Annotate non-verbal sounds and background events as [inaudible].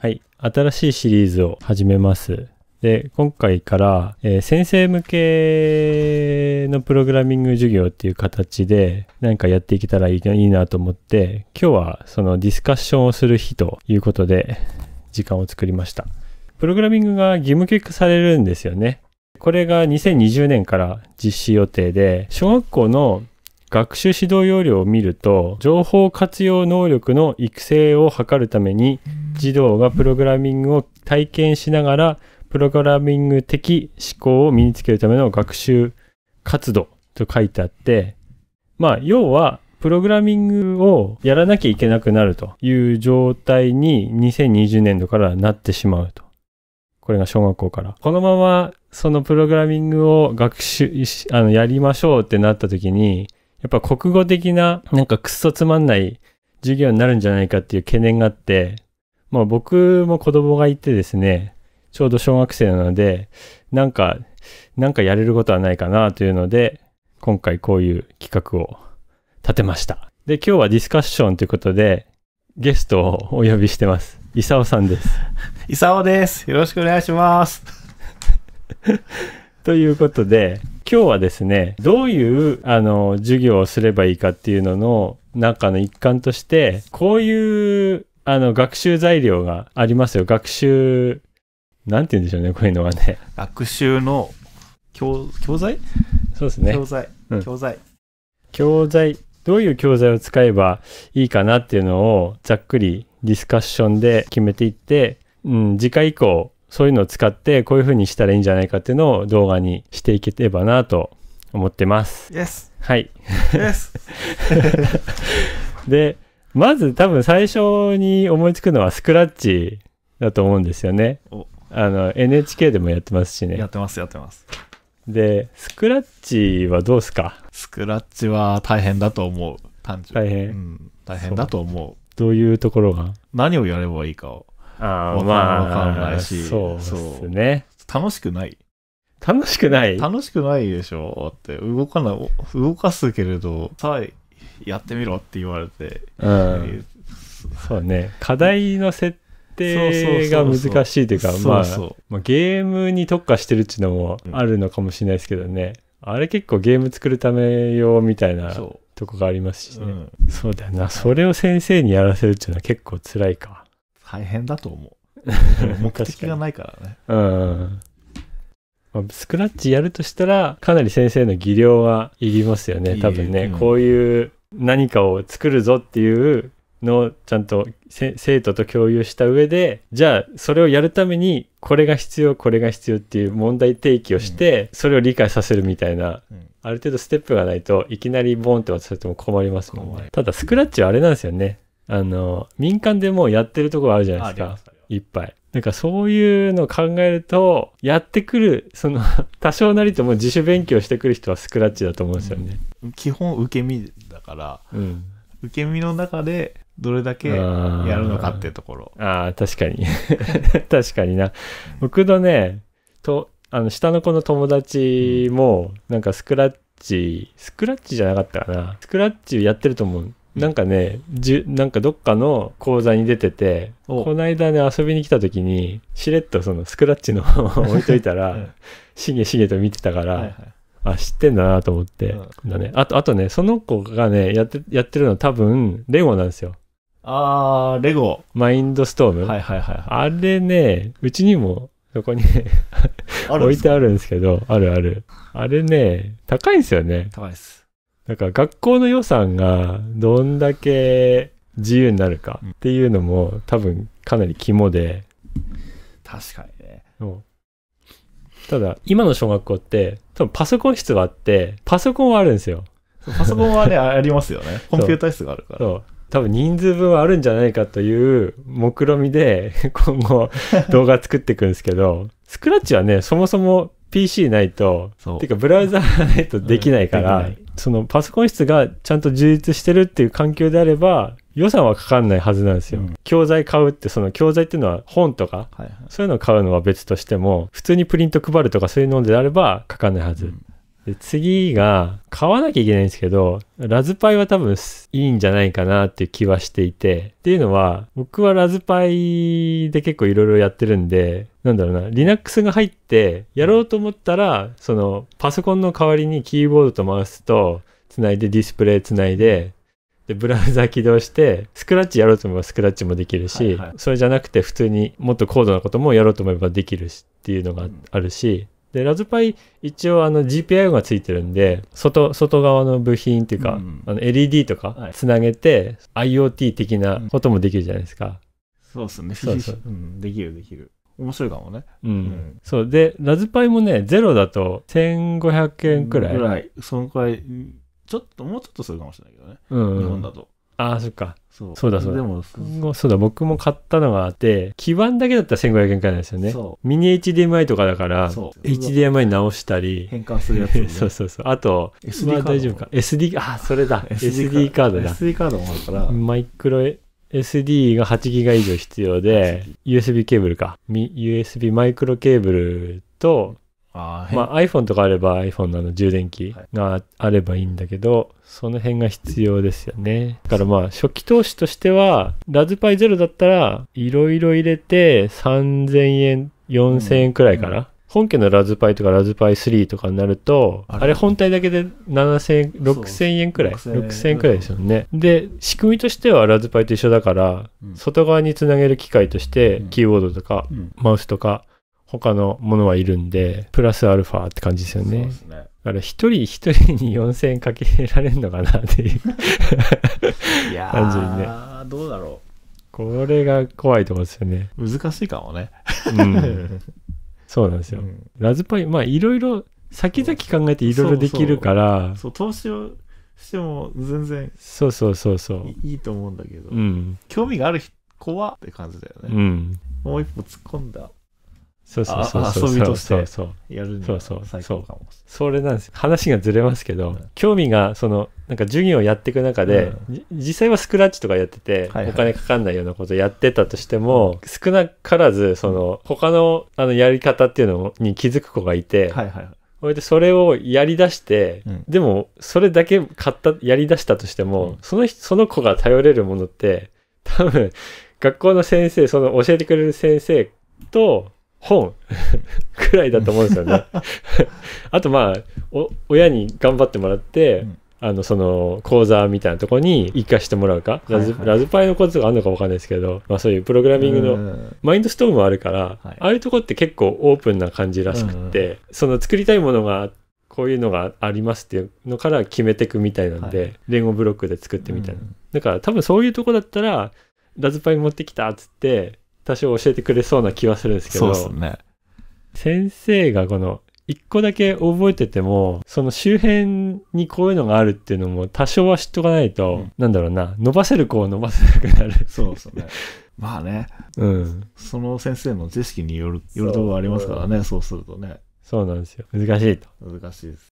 はい。新しいシリーズを始めます。で、今回から、えー、先生向けのプログラミング授業っていう形で、何かやっていけたらいいなと思って、今日はそのディスカッションをする日ということで、時間を作りました。プログラミングが義務教育されるんですよね。これが2020年から実施予定で、小学校の学習指導要領を見ると、情報活用能力の育成を図るために、うん児童がプログラミングを体験しながら、プログラミング的思考を身につけるための学習活動と書いてあって、まあ、要は、プログラミングをやらなきゃいけなくなるという状態に2020年度からなってしまうと。これが小学校から。このままそのプログラミングを学習、あの、やりましょうってなった時に、やっぱ国語的ななんかくっそつまんない授業になるんじゃないかっていう懸念があって、まあ僕も子供がいてですね、ちょうど小学生なので、なんか、なんかやれることはないかなというので、今回こういう企画を立てました。で、今日はディスカッションということで、ゲストをお呼びしてます。イサオさんです。[laughs] イサオです。よろしくお願いします。[laughs] ということで、今日はですね、どういう、あの、授業をすればいいかっていうのの中の一環として、こういうあの、学習材料がありますよ。学習、なんて言うんでしょうね、こういうのはね。学習の教教材そうですね。教材、うん。教材。教材、どういう教材を使えばいいかなっていうのをざっくりディスカッションで決めていって、うん、次回以降、そういうのを使ってこういう風にしたらいいんじゃないかっていうのを動画にしていければなと思ってます。Yes! はい。Yes! [laughs] で、まず多分最初に思いつくのはスクラッチだと思うんですよね。あの NHK でもやってますしね。やってますやってます。で、スクラッチはどうすかスクラッチは大変だと思う。単純大変、うん、大変だと思う。どういうところが何をやればいいかを。ああ、まあ、わかんないし。そうですね。楽しくない楽しくない楽しくないでしょって動かない動かすけれどさえやってみろって言われて、うん、そうね課題の設定が難しいというかまあゲームに特化してるっていうのもあるのかもしれないですけどね、うん、あれ結構ゲーム作るため用みたいなとこがありますしね、うん、そうだよなそれを先生にやらせるっていうのは結構辛いか大変だと思う [laughs] 目的がないからねうんスクラッチやるとしたら、かなり先生の技量はいりますよね。多分ね、こういう何かを作るぞっていうのをちゃんと生徒と共有した上で、じゃあそれをやるために、これが必要、これが必要っていう問題提起をして、それを理解させるみたいな、ある程度ステップがないといきなりボンって渡されても困りますもんね。ただスクラッチはあれなんですよね。あの、民間でもやってるところあるじゃないですか。いっぱい。なんかそういうのを考えると、やってくる、その、[laughs] 多少なりとも自主勉強してくる人はスクラッチだと思うんですよね。うん、基本受け身だから、うん、受け身の中でどれだけやるのかっていうところ。ああ、確かに。[laughs] 確かにな。僕のね、と、あの、下の子の友達も、なんかスクラッチ、スクラッチじゃなかったかな。スクラッチやってると思うなんかね、じゅ、なんかどっかの講座に出てて、この間ね、遊びに来た時に、しれっとそのスクラッチの [laughs] 置いといたら、[laughs] しげしげと見てたから、はいはい、あ、知ってんだなと思って、うん、だね。あと、あとね、その子がね、やって、やってるの多分、レゴなんですよ。あー、レゴ。マインドストーム。はいはいはい、はい。あれね、うちにも、そこに [laughs] 置いてあるんですけど、あるある。あれね、高いんですよね。高いです。だから学校の予算がどんだけ自由になるかっていうのも多分かなり肝で。確かにね。ただ、今の小学校って、多分パソコン室があって、パソコンはあるんですよ。パソコンはね、ありますよね。[laughs] コンピュータ室があるから。そう。多分人数分はあるんじゃないかという目論見みで、[laughs] 今後 [laughs] 動画作っていくんですけど、スクラッチはね、そもそも PC ないと、ていうかブラウザがないとできないから、うん、そのパソコン室がちゃんと充実してるっていう環境であれば、予算はかかんないはずなんですよ。うん、教材買うって、その教材っていうのは本とか、はいはい、そういうのを買うのは別としても、普通にプリント配るとかそういうのであればかかんないはず。うんで次が、買わなきゃいけないんですけど、ラズパイは多分いいんじゃないかなっていう気はしていて、っていうのは、僕はラズパイで結構いろいろやってるんで、なんだろうな、Linux が入って、やろうと思ったら、その、パソコンの代わりにキーボードとマウスと、つないでディスプレイつないで、で、ブラウザ起動して、スクラッチやろうと思えばスクラッチもできるし、はいはい、それじゃなくて普通にもっと高度なこともやろうと思えばできるしっていうのがあるし、うんで、ラズパイ、一応あの GPIO がついてるんで、外、外側の部品っていうか、うん、あの LED とかつなげて、はい、IoT 的なこともできるじゃないですか。そうっすね。そうそう。うん、できるできる。面白いかもね。うん。うん、そう。で、ラズパイもね、ゼロだと1500円くらい。ぐらい。そのくらい、ちょっと、もうちょっとするかもしれないけどね。うん、日本だと。ああ、そっか。そうそうだそうだ。でもそうだ、僕も買ったのがあって、基板だけだったら1500円くらいなんですよね。ミニ HDMI とかだから、HDMI 直したり。変換するやつ、ね、[laughs] そうそうそう。あと、SD カード。大丈夫か。SD、あ、それだ。SD カードだ。SD カードもあるから。マイクロ SD が8ギガ以上必要で、USB ケーブルか。USB マイクロケーブルと、あまあ、iPhone とかあれば iPhone のの充電器があればいいんだけど、その辺が必要ですよね。だからまあ初期投資としては、ラズパイゼロだったらいろいろ入れて3000円、4000円くらいかな。うんうん本家のラズパイとかラズパイ3とかになると、あれ本体だけで7000円、6000円くらい、6000円くらいですよね。で、仕組みとしてはラズパイと一緒だから、外側につなげる機械として、キーボードとか、マウスとか、他のものはいるんで、プラスアルファって感じですよね。そうね。だから一人一人に4000円かけられるのかなっていういや単純にね。どうだろう。これが怖いとうんですよね。難しいかもね。うん。そうなんですよ。うん、ラズパイ、まあいろいろ、先々考えていろいろできるから。そう投資をしても全然。そうそうそうそう。いいと思うんだけど。うん。興味がある子はって感じだよね。うん。もう一歩突っ込んだそうそうそうそう遊びとしてやるには最高かもそれなんです話がずれますけど、うん、興味がそのなんか授業をやっていく中で、うん、実際はスクラッチとかやってて、お金かかんないようなことやってたとしても、少なからずその他のあのやり方っていうのに気づく子がいて、はいはいそれでそれをやりだして、うん、でもそれだけ買ったやりだしたとしても、うん、そのその子が頼れるものって多分学校の先生その教えてくれる先生と本 [laughs] くらいだと思うんですよね。[laughs] あとまあ親に頑張ってもらって、うん、あのその講座みたいなとこに行かしてもらうか、はいはい、ラズパイの講座があるのか分かんないですけど、まあ、そういうプログラミングのマインドストームもあるから、ああいうとこって結構オープンな感じらしくて、その作りたいものがこういうのがありますっていうのから決めていくみたいなんで、はい、連ブロックで作ってみたいな、うん、だから多分そういうとこだったらラズパイ持ってきたっつって多少教えてくれそうな気はするんですけど、そうですね。先生がこの、一個だけ覚えてても、その周辺にこういうのがあるっていうのも多少は知っとかないと、うん、なんだろうな、伸ばせる子を伸ばせなくなる。そうですね。[laughs] まあね。うん。その先生の知識による、よるところがありますからね、そうするとね。そうなんですよ。難しいと。難しいです